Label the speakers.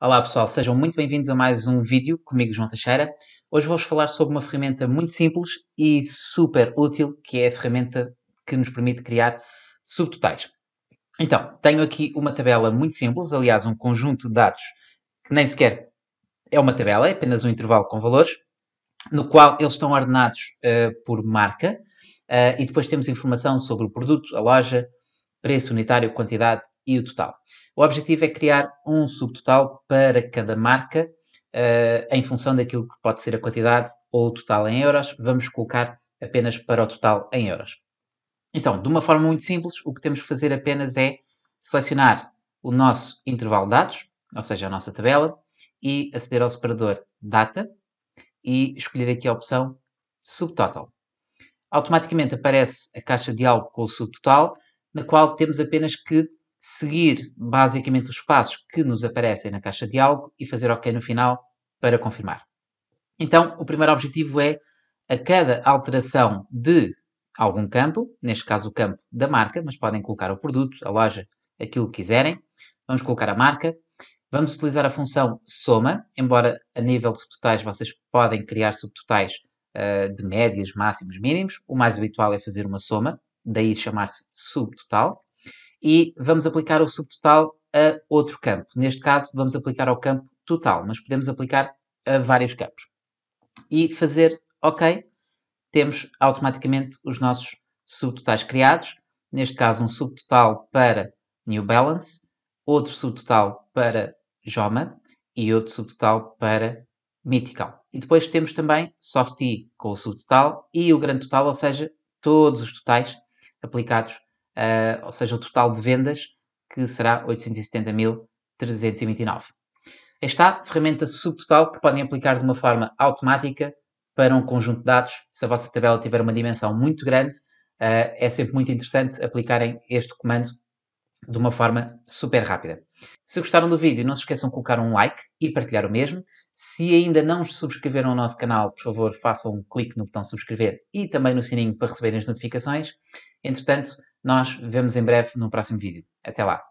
Speaker 1: Olá pessoal, sejam muito bem-vindos a mais um vídeo comigo João Teixeira. Hoje vou-vos falar sobre uma ferramenta muito simples e super útil, que é a ferramenta que nos permite criar subtotais. Então, tenho aqui uma tabela muito simples, aliás um conjunto de dados que nem sequer é uma tabela, é apenas um intervalo com valores, no qual eles estão ordenados uh, por marca uh, e depois temos informação sobre o produto, a loja, preço unitário, quantidade, e o total. O objetivo é criar um subtotal para cada marca uh, em função daquilo que pode ser a quantidade ou o total em euros. Vamos colocar apenas para o total em euros. Então, de uma forma muito simples, o que temos que fazer apenas é selecionar o nosso intervalo de dados, ou seja, a nossa tabela, e aceder ao separador Data e escolher aqui a opção Subtotal. Automaticamente aparece a caixa de algo com o subtotal, na qual temos apenas que seguir basicamente os passos que nos aparecem na caixa de diálogo e fazer OK no final para confirmar. Então, o primeiro objetivo é a cada alteração de algum campo, neste caso o campo da marca, mas podem colocar o produto, a loja, aquilo que quiserem. Vamos colocar a marca. Vamos utilizar a função soma, embora a nível de subtotais vocês podem criar subtotais uh, de médias, máximos, mínimos. O mais habitual é fazer uma soma, daí chamar-se subtotal e vamos aplicar o subtotal a outro campo. Neste caso, vamos aplicar ao campo total, mas podemos aplicar a vários campos. E fazer OK, temos automaticamente os nossos subtotais criados. Neste caso, um subtotal para New Balance, outro subtotal para Joma e outro subtotal para Mythical. E depois temos também Softy com o subtotal e o grande total, ou seja, todos os totais aplicados uh, ou seja, o total de vendas, que será 870.329. Está ferramenta subtotal que podem aplicar de uma forma automática para um conjunto de dados. Se a vossa tabela tiver uma dimensão muito grande, uh, é sempre muito interessante aplicarem este comando de uma forma super rápida. Se gostaram do vídeo, não se esqueçam de colocar um like e partilhar o mesmo. Se ainda não subscreveram o nosso canal, por favor, façam um clique no botão subscrever e também no sininho para receberem as notificações. Entretanto, nós vemos em breve no próximo vídeo. Até lá!